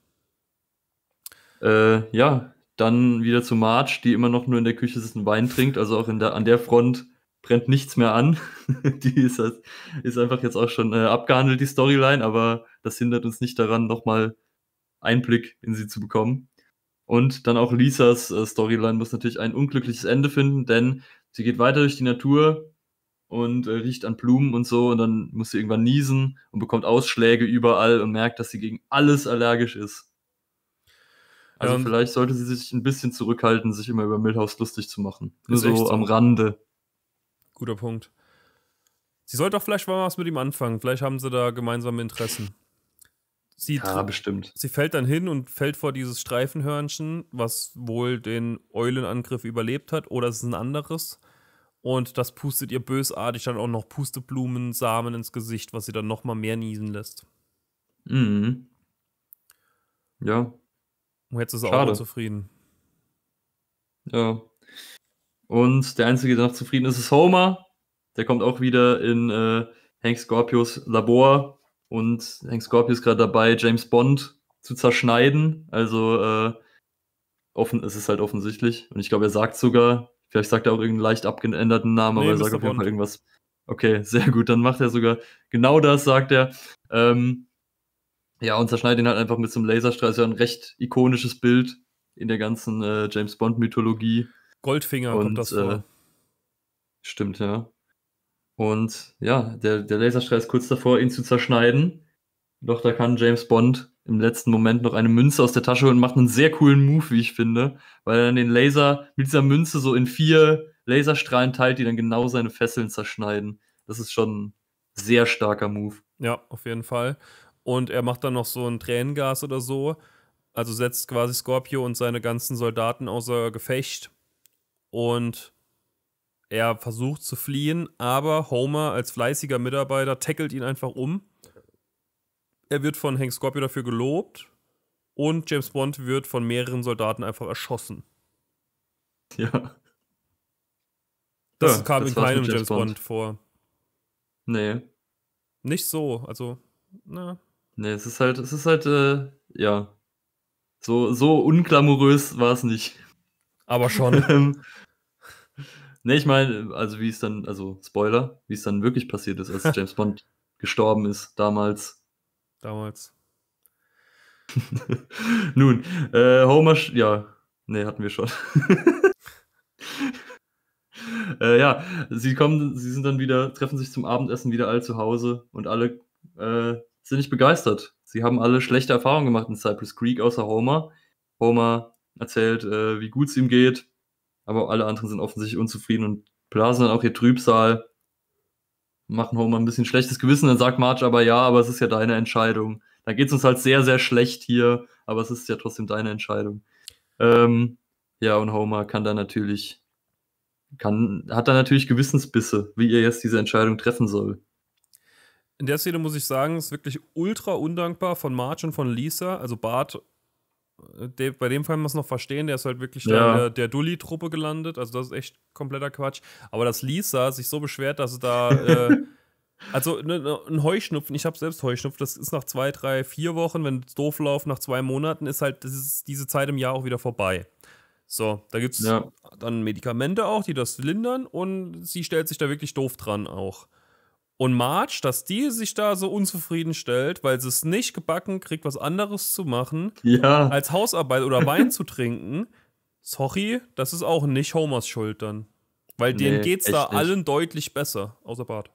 A: Äh, ja, dann wieder zu Marge, die immer noch nur in der Küche sitzt und Wein trinkt. Also auch der, an der Front brennt nichts mehr an. die ist, halt, ist, einfach jetzt auch schon äh, abgehandelt, die Storyline, aber das hindert uns nicht daran, nochmal Einblick in sie zu bekommen. Und dann auch Lisas äh, Storyline muss natürlich ein unglückliches Ende finden, denn sie geht weiter durch die Natur und äh, riecht an Blumen und so und dann muss sie irgendwann niesen und bekommt Ausschläge überall und merkt, dass sie gegen alles allergisch ist. Also ähm, vielleicht sollte sie sich ein bisschen zurückhalten, sich immer über Milhouse lustig zu machen. Nur so, so am Rande.
B: Guter Punkt. Sie sollte doch vielleicht mal was mit ihm anfangen. Vielleicht haben sie da gemeinsame Interessen. Sie ja, bestimmt. Sie fällt dann hin und fällt vor dieses Streifenhörnchen, was wohl den Eulenangriff überlebt hat, oder es ist ein anderes. Und das pustet ihr bösartig dann auch noch Pusteblumen, Samen ins Gesicht, was sie dann noch mal mehr niesen lässt.
A: Mhm. Ja.
B: Und jetzt ist er auch
A: zufrieden. Ja. Und der Einzige, der noch zufrieden ist, ist Homer. Der kommt auch wieder in äh, Hank Scorpios Labor. Und Hank Scorpio ist gerade dabei, James Bond zu zerschneiden. Also äh, offen ist es halt offensichtlich. Und ich glaube, er sagt sogar, vielleicht sagt er auch irgendeinen leicht abgeänderten Namen, nee, aber er sagt auf jeden Fall irgendwas. Okay, sehr gut. Dann macht er sogar genau das, sagt er. Ähm, ja, und zerschneidet ihn halt einfach mit so einem Laserstrahl. ist ja ein recht ikonisches Bild in der ganzen äh, James Bond-Mythologie. Goldfinger und, kommt das vor. Äh, stimmt, ja. Und ja, der, der Laserstrahl ist kurz davor, ihn zu zerschneiden. Doch da kann James Bond im letzten Moment noch eine Münze aus der Tasche und macht einen sehr coolen Move, wie ich finde, weil er dann den Laser mit dieser Münze so in vier Laserstrahlen teilt, die dann genau seine Fesseln zerschneiden. Das ist schon ein sehr starker Move.
B: Ja, auf jeden Fall. Und er macht dann noch so ein Tränengas oder so. Also setzt quasi Scorpio und seine ganzen Soldaten außer Gefecht und er versucht zu fliehen, aber Homer als fleißiger Mitarbeiter tackelt ihn einfach um. Er wird von Hank Scorpio dafür gelobt und James Bond wird von mehreren Soldaten einfach erschossen. Ja.
A: Das ja, kam das in keinem James, James Bond. vor. Nee.
B: Nicht so, also, na.
A: Nee, es ist halt, es ist halt, äh, ja. So, so unglamourös war es nicht aber schon. nee, ich meine, also wie es dann, also Spoiler, wie es dann wirklich passiert ist, als James Bond gestorben ist damals. Damals. Nun, äh, Homer, ja, nee, hatten wir schon. äh, ja, sie kommen, sie sind dann wieder, treffen sich zum Abendessen wieder all zu Hause und alle äh, sind nicht begeistert. Sie haben alle schlechte Erfahrungen gemacht in Cypress Creek, außer Homer. Homer erzählt, äh, wie gut es ihm geht. Aber alle anderen sind offensichtlich unzufrieden und blasen dann auch ihr Trübsal. Machen Homer ein bisschen schlechtes Gewissen. Dann sagt Marge aber ja, aber es ist ja deine Entscheidung. Dann geht es uns halt sehr, sehr schlecht hier, aber es ist ja trotzdem deine Entscheidung. Ähm, ja, und Homer kann da natürlich, kann, hat da natürlich Gewissensbisse, wie er jetzt diese Entscheidung treffen soll.
B: In der Szene muss ich sagen, ist wirklich ultra undankbar von Marge und von Lisa. Also Bart äh, bei dem Fall muss man es noch verstehen, der ist halt wirklich ja. der, der Dulli-Truppe gelandet. Also das ist echt kompletter Quatsch. Aber dass Lisa sich so beschwert, dass sie da. Äh, also ne, ne, ein Heuschnupfen, ich habe selbst Heuschnupfen, das ist nach zwei, drei, vier Wochen, wenn es doof läuft, nach zwei Monaten ist halt ist diese Zeit im Jahr auch wieder vorbei. So, da gibt es ja. dann Medikamente auch, die das lindern und sie stellt sich da wirklich doof dran auch und March, dass die sich da so unzufrieden stellt, weil sie es nicht gebacken kriegt, was anderes zu machen, ja. als Hausarbeit oder Wein zu trinken. Sorry, das ist
A: auch nicht Homers Schuld dann. Weil denen nee, geht's da nicht. allen
B: deutlich besser, außer Bart.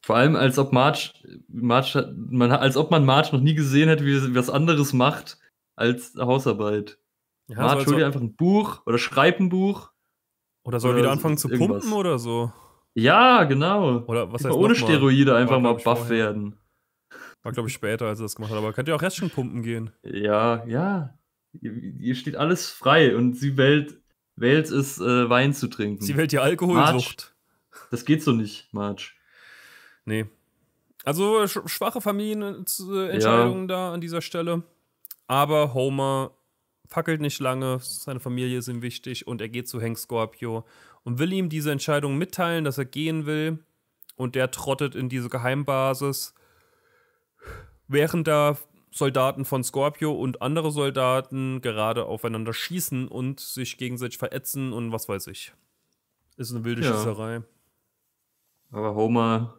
A: Vor allem, als ob March, March man, als ob man March noch nie gesehen hätte, wie was anderes macht als Hausarbeit. Ja, March, also hol dir einfach ein Buch oder schreibt ein Buch. Oder soll oder wieder anfangen zu irgendwas. pumpen oder so. Ja, genau.
B: Oder was heißt Ohne Steroide einfach war, mal buff vorher. werden. War, glaube ich, später, als er das gemacht hat. Aber könnt ihr auch Restchen pumpen gehen?
A: Ja, ja. Hier steht alles frei und sie wählt, wählt es, äh, Wein zu trinken. Sie wählt die Alkoholsucht. das geht so nicht, Marge. Nee.
B: Also sch schwache Familienentscheidungen ja. da an dieser Stelle. Aber Homer fackelt nicht lange, seine Familie ist ihm wichtig und er geht zu Hank Scorpio und will ihm diese Entscheidung mitteilen, dass er gehen will. Und der trottet in diese Geheimbasis, während da Soldaten von Scorpio und andere Soldaten gerade aufeinander schießen und sich gegenseitig verätzen und was weiß ich. Ist eine wilde ja. Schießerei.
A: Aber Homer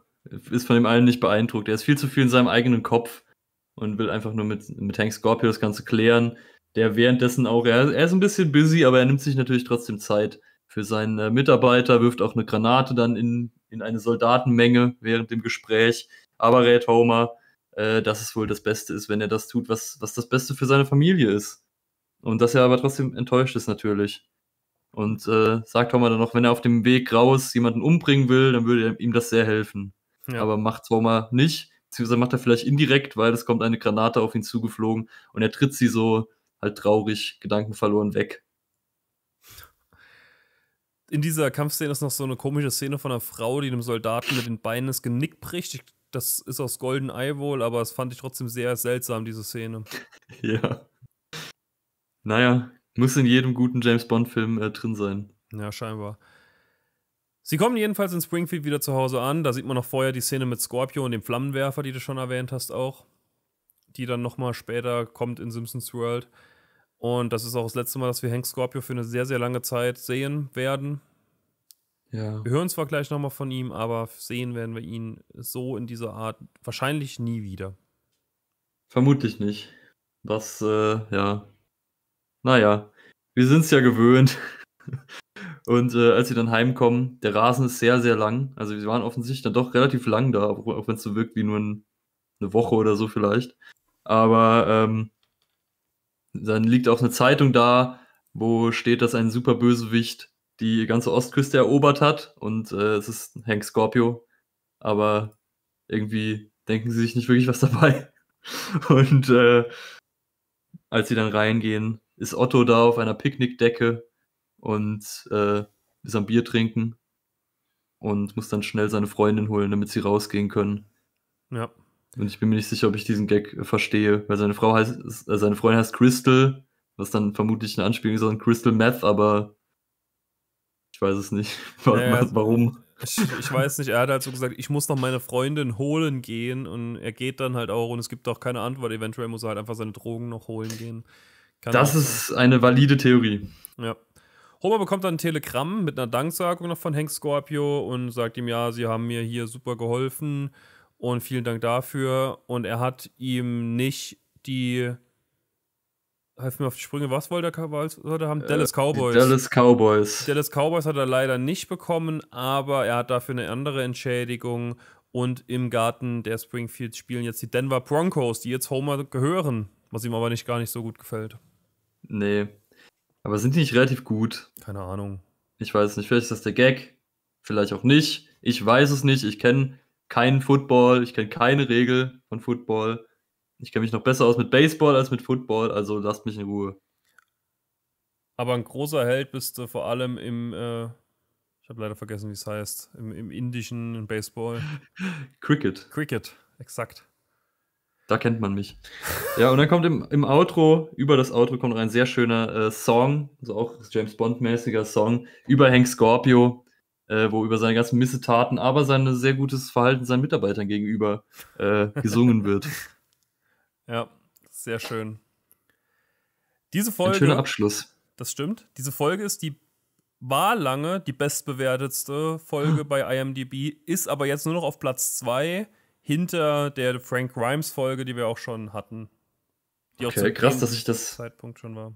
A: ist von dem allen nicht beeindruckt. Er ist viel zu viel in seinem eigenen Kopf und will einfach nur mit, mit Hank Scorpio das Ganze klären. Der währenddessen auch, er, er ist ein bisschen busy, aber er nimmt sich natürlich trotzdem Zeit für seinen äh, Mitarbeiter, wirft auch eine Granate dann in, in eine Soldatenmenge während dem Gespräch. Aber rät Homer, äh, dass es wohl das Beste ist, wenn er das tut, was, was das Beste für seine Familie ist. Und dass er aber trotzdem enttäuscht ist natürlich. Und äh, sagt Homer dann noch, wenn er auf dem Weg raus jemanden umbringen will, dann würde ihm das sehr helfen. Ja. Aber macht Homer nicht, beziehungsweise macht er vielleicht indirekt, weil es kommt eine Granate auf ihn zugeflogen und er tritt sie so halt traurig, gedankenverloren weg
B: in dieser Kampfszene ist noch so eine komische Szene von einer Frau, die einem Soldaten mit den Beinen das Genick bricht. Ich, das ist aus Golden Eye wohl, aber es fand ich trotzdem sehr seltsam, diese Szene.
A: Ja. Naja, muss in jedem guten James Bond-Film äh, drin sein.
B: Ja, scheinbar. Sie kommen jedenfalls in Springfield wieder zu Hause an. Da sieht man noch vorher die Szene mit Scorpio und dem Flammenwerfer, die du schon erwähnt hast, auch. Die dann nochmal später kommt in Simpsons World. Und das ist auch das letzte Mal, dass wir Hank Scorpio für eine sehr, sehr lange Zeit sehen werden. Ja. Wir hören zwar gleich nochmal von ihm, aber sehen werden wir ihn so in dieser Art wahrscheinlich nie wieder.
A: Vermutlich nicht. Das, äh, ja. Naja, wir sind es ja gewöhnt. Und äh, als sie dann heimkommen, der Rasen ist sehr, sehr lang. Also sie waren offensichtlich dann doch relativ lang da, auch, auch wenn es so wirkt wie nur ein, eine Woche oder so vielleicht. Aber ähm, dann liegt auch eine Zeitung da, wo steht, dass ein super Bösewicht die ganze Ostküste erobert hat und äh, es ist Hank Scorpio. Aber irgendwie denken sie sich nicht wirklich was dabei. Und äh, als sie dann reingehen, ist Otto da auf einer Picknickdecke und äh, ist am Bier trinken und muss dann schnell seine Freundin holen, damit sie rausgehen können. Ja, und ich bin mir nicht sicher, ob ich diesen Gag äh, verstehe, weil seine Frau heißt, äh, seine Freundin heißt Crystal, was dann vermutlich eine Anspielung ist an Crystal Meth, aber ich weiß es nicht. Naja, Warum?
B: Ich, ich, weiß nicht, er hat halt so gesagt, ich muss noch meine Freundin holen gehen und er geht dann halt auch und es gibt auch keine Antwort. Eventuell muss er halt einfach seine Drogen noch holen gehen. Kann das ist sein. eine valide Theorie. Ja. Homer bekommt dann ein Telegramm mit einer Danksagung noch von Hank Scorpio und sagt ihm, ja, sie haben mir hier super geholfen und vielen Dank dafür. Und er hat ihm nicht die. Helf mir auf die Sprünge, was wollte er, wollte haben? Äh, Dallas Cowboys. Dallas Cowboys. Dallas Cowboys hat er leider nicht bekommen, aber er hat dafür eine andere Entschädigung. Und im Garten der Springfield spielen jetzt die Denver Broncos, die jetzt Homer gehören, was ihm aber nicht gar nicht so gut gefällt.
A: Nee. Aber sind die nicht relativ gut? Keine Ahnung. Ich weiß nicht, vielleicht ist das der Gag, vielleicht auch nicht. Ich weiß es nicht, ich kenne keinen Football, ich kenne keine Regel von Football. Ich kenne mich noch besser aus mit Baseball als mit Football, also lasst mich in Ruhe.
B: Aber ein großer Held bist du vor allem im, äh, ich habe leider vergessen, wie es heißt, im, im indischen
A: Baseball. Cricket.
B: Cricket, exakt.
A: Da kennt man mich. ja, und dann kommt im, im Outro, über das Outro kommt noch ein sehr schöner äh, Song, also auch James Bond-mäßiger Song, über Hank Scorpio äh, wo über seine ganzen Missetaten, aber sein sehr gutes Verhalten seinen Mitarbeitern gegenüber äh, gesungen wird.
B: Ja, sehr schön. Diese Folge. Ein schöner Abschluss. Das stimmt. Diese Folge ist die war lange die bestbewertetste Folge bei IMDb, ist aber jetzt nur noch auf Platz 2 hinter der Frank Grimes Folge, die wir auch schon hatten. Die okay, auch krass, dass ich das Zeitpunkt schon war.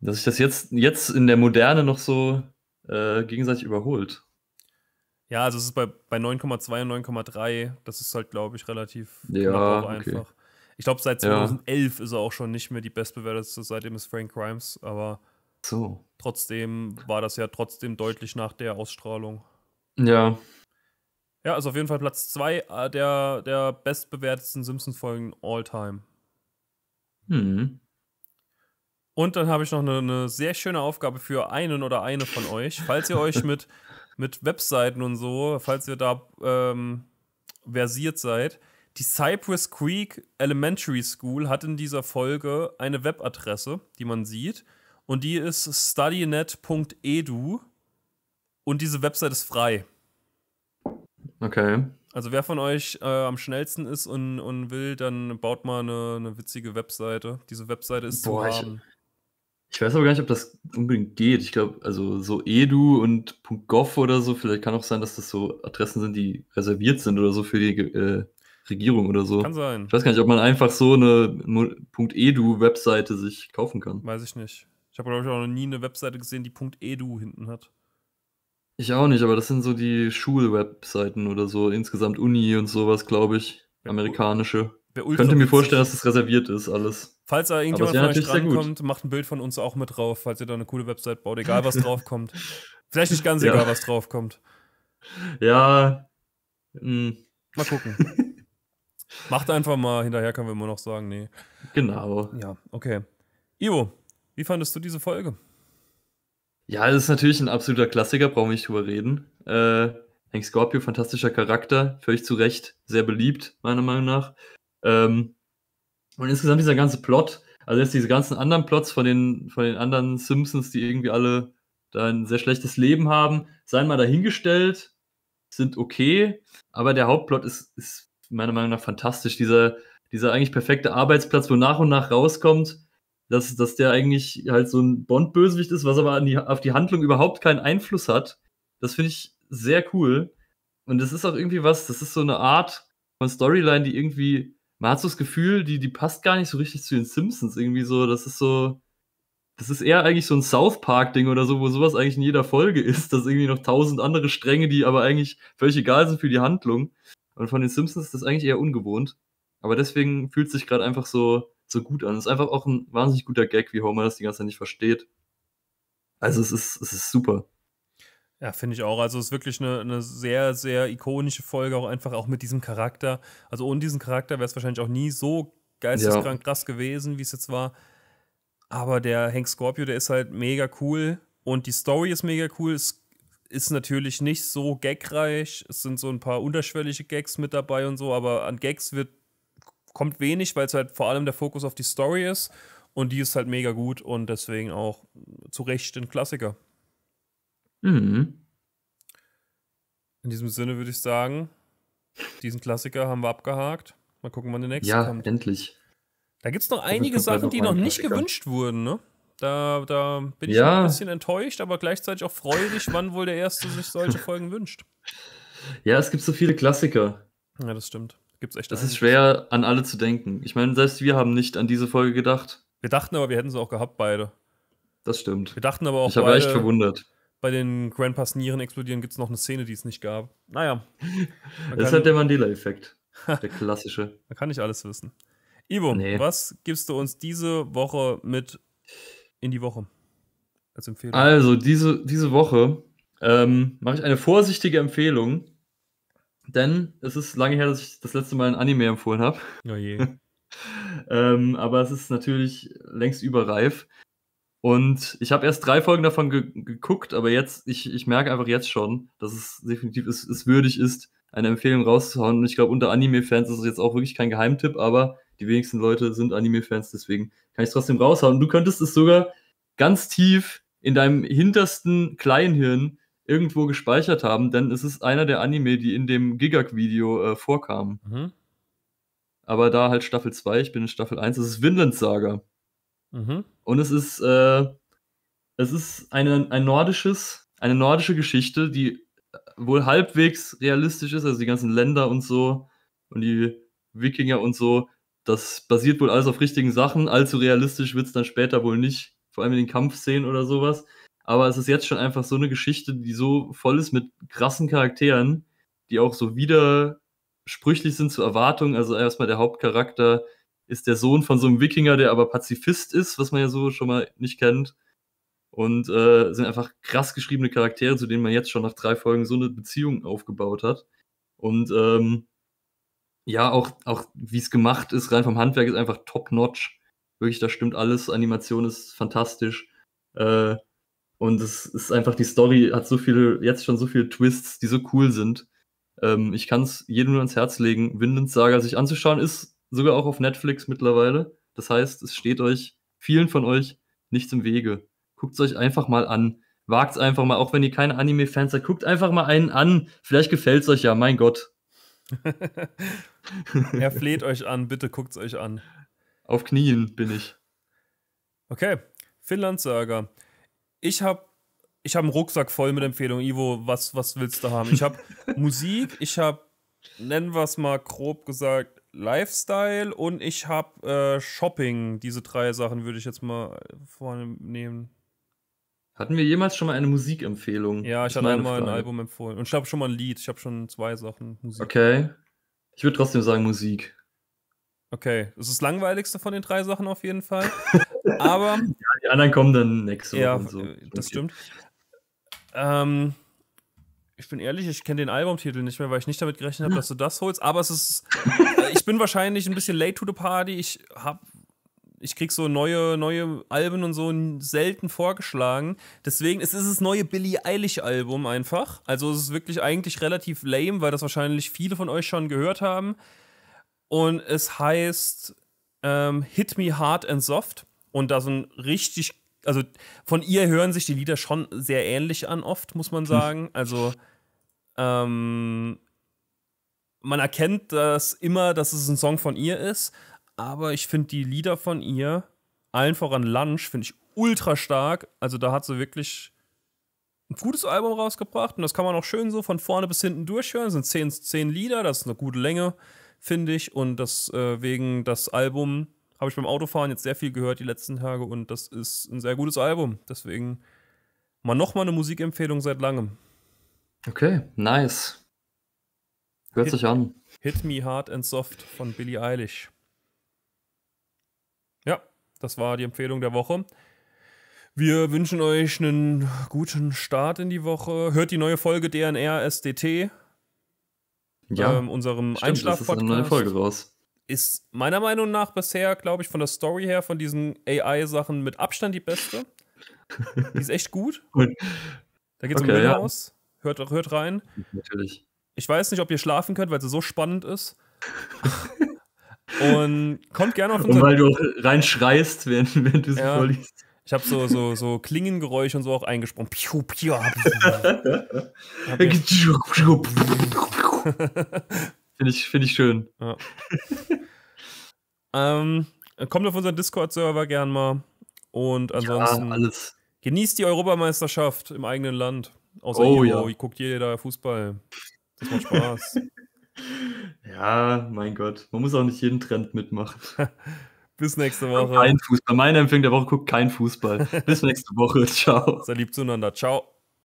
A: Dass ich das jetzt, jetzt in der Moderne noch so äh, gegenseitig überholt.
B: Ja, also es ist bei, bei 9,2 und 9,3, das ist halt, glaube ich, relativ ja, okay. einfach. Ich glaube, seit 2011 ja. ist er auch schon nicht mehr die bestbewertete, seitdem ist Frank Grimes, aber so. trotzdem war das ja trotzdem deutlich nach der Ausstrahlung. Ja. Ja, also auf jeden Fall Platz 2 äh, der, der bestbewertetsten Simpsons-Folgen all time. Mhm. Und dann habe ich noch eine, eine, sehr schöne Aufgabe für einen oder eine von euch. Falls ihr euch mit mit Webseiten und so, falls ihr da ähm, versiert seid. Die Cypress Creek Elementary School hat in dieser Folge eine Webadresse, die man sieht. Und die ist studynet.edu. Und diese Website ist frei. Okay. Also wer von euch äh, am schnellsten ist und, und will, dann baut mal eine, eine witzige Webseite. Diese Webseite ist Boah, zu haben.
A: Ich, ich weiß aber gar nicht, ob das unbedingt geht. Ich glaube, also so edu und .gov oder so, vielleicht kann auch sein, dass das so Adressen sind, die reserviert sind oder so für die äh, Regierung oder so. Kann sein. Ich weiß gar nicht, ob man einfach so eine .edu-Webseite sich kaufen kann.
B: Weiß ich nicht. Ich habe, glaube ich, auch noch nie eine Webseite gesehen, die .edu hinten hat.
A: Ich auch nicht, aber das sind so die Schulwebseiten oder so, insgesamt Uni und sowas, glaube ich. Amerikanische. Wer Könnte mir vorstellen, dass das reserviert ist, alles. Falls da irgendjemand von euch drankommt,
B: macht ein Bild von uns auch mit drauf, falls ihr da eine coole Website baut, egal was draufkommt. Vielleicht nicht ganz ja. egal, was draufkommt.
A: Ja. Hm. Mal gucken.
B: macht einfach mal, hinterher können wir immer noch sagen, nee.
A: Genau. Ja,
B: okay. Ivo, wie fandest du diese Folge?
A: Ja, das ist natürlich ein absoluter Klassiker, brauchen wir nicht drüber reden. Äh, Hank Scorpio, fantastischer Charakter, völlig zu Recht, sehr beliebt, meiner Meinung nach. Ähm, und insgesamt dieser ganze Plot, also jetzt diese ganzen anderen Plots von den, von den anderen Simpsons, die irgendwie alle da ein sehr schlechtes Leben haben, seien mal dahingestellt, sind okay, aber der Hauptplot ist, ist meiner Meinung nach fantastisch. Dieser, dieser eigentlich perfekte Arbeitsplatz, wo nach und nach rauskommt, dass, dass der eigentlich halt so ein Bond-Bösewicht ist, was aber die, auf die Handlung überhaupt keinen Einfluss hat. Das finde ich sehr cool. Und das ist auch irgendwie was, das ist so eine Art von Storyline, die irgendwie man hat so das Gefühl, die, die passt gar nicht so richtig zu den Simpsons irgendwie so. Das ist so, das ist eher eigentlich so ein South Park-Ding oder so, wo sowas eigentlich in jeder Folge ist. Das ist irgendwie noch tausend andere Stränge, die aber eigentlich völlig egal sind für die Handlung. Und von den Simpsons ist das eigentlich eher ungewohnt. Aber deswegen fühlt es sich gerade einfach so, so gut an. Es ist einfach auch ein wahnsinnig guter Gag, wie Homer das die ganze Zeit nicht versteht. Also es ist, es ist super.
B: Ja, finde ich auch. Also es ist wirklich eine, eine sehr, sehr ikonische Folge, auch einfach auch mit diesem Charakter. Also ohne diesen Charakter wäre es wahrscheinlich auch nie so geisteskrank ja. krass gewesen, wie es jetzt war. Aber der Hank Scorpio, der ist halt mega cool und die Story ist mega cool. Es ist natürlich nicht so gagreich. Es sind so ein paar unterschwellige Gags mit dabei und so, aber an Gags wird, kommt wenig, weil es halt vor allem der Fokus auf die Story ist. Und die ist halt mega gut und deswegen auch zu Recht ein Klassiker. Mhm. In diesem Sinne würde ich sagen, diesen Klassiker haben wir abgehakt. Mal gucken, wann der nächste ja, kommt. Ja, endlich. Da gibt es noch einige Sachen, die noch nicht Klassiker. gewünscht wurden, ne? Da, da bin ich ein bisschen enttäuscht, aber gleichzeitig auch freudig, wann wohl der Erste sich solche Folgen wünscht.
A: Ja, es gibt so viele Klassiker. Ja, das stimmt. Gibt's echt das ist schwer, an alle zu denken. Ich meine, selbst wir haben nicht an diese Folge gedacht. Wir dachten aber, wir hätten sie auch
B: gehabt, beide.
A: Das stimmt. Wir dachten aber auch. Ich habe echt verwundert
B: bei den Grandpas Nieren explodieren gibt es noch eine Szene, die es nicht gab. Naja.
A: Das ist halt der Mandela-Effekt. der klassische. Da kann
B: ich alles wissen. Ivo, nee. was gibst du uns diese Woche mit in die Woche als Empfehlung? Also,
A: diese, diese Woche ähm, mache ich eine vorsichtige Empfehlung, denn es ist lange her, dass ich das letzte Mal ein Anime empfohlen habe. Oh je. ähm, aber es ist natürlich längst überreif. Und ich habe erst drei Folgen davon ge geguckt, aber jetzt, ich, ich merke einfach jetzt schon, dass es definitiv es, es würdig ist, eine Empfehlung rauszuhauen. Und ich glaube, unter Anime-Fans ist es jetzt auch wirklich kein Geheimtipp, aber die wenigsten Leute sind Anime-Fans, deswegen kann ich es trotzdem raushauen. Du könntest es sogar ganz tief in deinem hintersten Kleinhirn irgendwo gespeichert haben, denn es ist einer der Anime, die in dem Gigak-Video äh, vorkamen. Mhm. Aber da halt Staffel 2, ich bin in Staffel 1, es ist Vinland Saga. Mhm. Und es ist, äh, es ist eine, ein nordisches, eine nordische Geschichte, die äh, wohl halbwegs realistisch ist, also die ganzen Länder und so und die Wikinger und so. Das basiert wohl alles auf richtigen Sachen. Allzu realistisch wird es dann später wohl nicht, vor allem in den Kampfszenen oder sowas. Aber es ist jetzt schon einfach so eine Geschichte, die so voll ist mit krassen Charakteren, die auch so widersprüchlich sind zur Erwartung. Also erstmal der Hauptcharakter, ist der Sohn von so einem Wikinger, der aber Pazifist ist, was man ja so schon mal nicht kennt. Und äh, sind einfach krass geschriebene Charaktere, zu denen man jetzt schon nach drei Folgen so eine Beziehung aufgebaut hat. Und ähm, ja, auch, auch wie es gemacht ist, rein vom Handwerk, ist einfach top-notch. Wirklich, da stimmt alles. Animation ist fantastisch. Äh, und es ist einfach, die Story hat so viele, jetzt schon so viele Twists, die so cool sind. Ähm, ich kann es jedem nur ans Herz legen. Windens Saga sich anzuschauen ist sogar auch auf Netflix mittlerweile. Das heißt, es steht euch, vielen von euch, nichts im Wege. Guckt es euch einfach mal an. Wagt es einfach mal, auch wenn ihr keine Anime-Fans seid, guckt einfach mal einen an. Vielleicht gefällt es euch ja, mein Gott.
B: er fleht euch an, bitte guckt es euch an.
A: Auf Knien bin ich.
B: Okay, Finnland Sager. Ich habe ich hab einen Rucksack voll mit Empfehlungen. Ivo, was, was willst du haben? Ich habe Musik, ich habe, nennen wir es mal grob gesagt, Lifestyle und ich habe äh, Shopping. Diese drei Sachen würde ich jetzt mal vorne nehmen.
A: Hatten wir jemals schon mal eine Musikempfehlung? Ja, ich hatte einmal ein Album
B: empfohlen. Und ich habe schon mal ein Lied. Ich habe schon zwei Sachen.
A: Musik. Okay. Ich würde trotzdem sagen Musik.
B: Okay. Das ist das langweiligste von den drei Sachen auf jeden Fall. Aber. Ja, die anderen kommen dann nächste Woche. Ja, so. das okay. stimmt. Ähm. Ich bin ehrlich, ich kenne den Albumtitel nicht mehr, weil ich nicht damit gerechnet habe, dass du das holst. Aber es ist. Äh, ich bin wahrscheinlich ein bisschen late to the party. Ich habe, Ich krieg so neue, neue Alben und so selten vorgeschlagen. Deswegen, es ist das neue Billie Eilish-Album einfach. Also es ist wirklich eigentlich relativ lame, weil das wahrscheinlich viele von euch schon gehört haben. Und es heißt ähm, Hit Me Hard and Soft. Und da sind richtig also von ihr hören sich die Lieder schon sehr ähnlich an, oft, muss man hm. sagen. Also ähm, man erkennt das immer, dass es ein Song von ihr ist, aber ich finde die Lieder von ihr, allen voran Lunch, finde ich ultra stark. Also da hat sie wirklich ein gutes Album rausgebracht und das kann man auch schön so von vorne bis hinten durchhören. Das sind zehn, zehn Lieder, das ist eine gute Länge, finde ich. Und deswegen äh, das Album habe ich beim Autofahren jetzt sehr viel gehört die letzten Tage und das ist ein sehr gutes Album. Deswegen mal nochmal eine Musikempfehlung seit langem.
A: Okay, nice. Hört Hit, sich an.
B: Hit Me Hard and Soft von Billie Eilish. Ja, das war die Empfehlung der Woche. Wir wünschen euch einen guten Start in die Woche. Hört die neue Folge DNR SDT. Ja, ähm, unserem einschlaf Ist eine neue Folge raus. Ist meiner Meinung nach bisher, glaube ich, von der Story her, von diesen AI-Sachen mit Abstand die beste. die ist echt gut. Da geht es okay, um Müllhaus. Ja. Hört, hört rein. Natürlich. Ich weiß nicht, ob ihr schlafen könnt, weil sie so spannend ist. Und kommt gerne auf unseren. Und weil du auch reinschreist, während, während du sie ja. vorliest. Ich habe so, so, so Klingengeräusche und so auch eingesprungen. Piu, piu,
A: Finde ich, find ich schön. Ja.
B: ähm, kommt auf unseren Discord-Server gern mal. Und ansonsten ja, genießt die Europameisterschaft im eigenen Land. Außer oh, Iro, ja. guckt jeder Fußball. Das macht Spaß.
A: ja, mein Gott. Man muss auch nicht jeden Trend mitmachen. Bis nächste Woche. Kein Fußball. Mein Empfang der Woche guckt kein Fußball. Bis nächste Woche. Ciao. Sei lieb
B: zueinander. Ciao.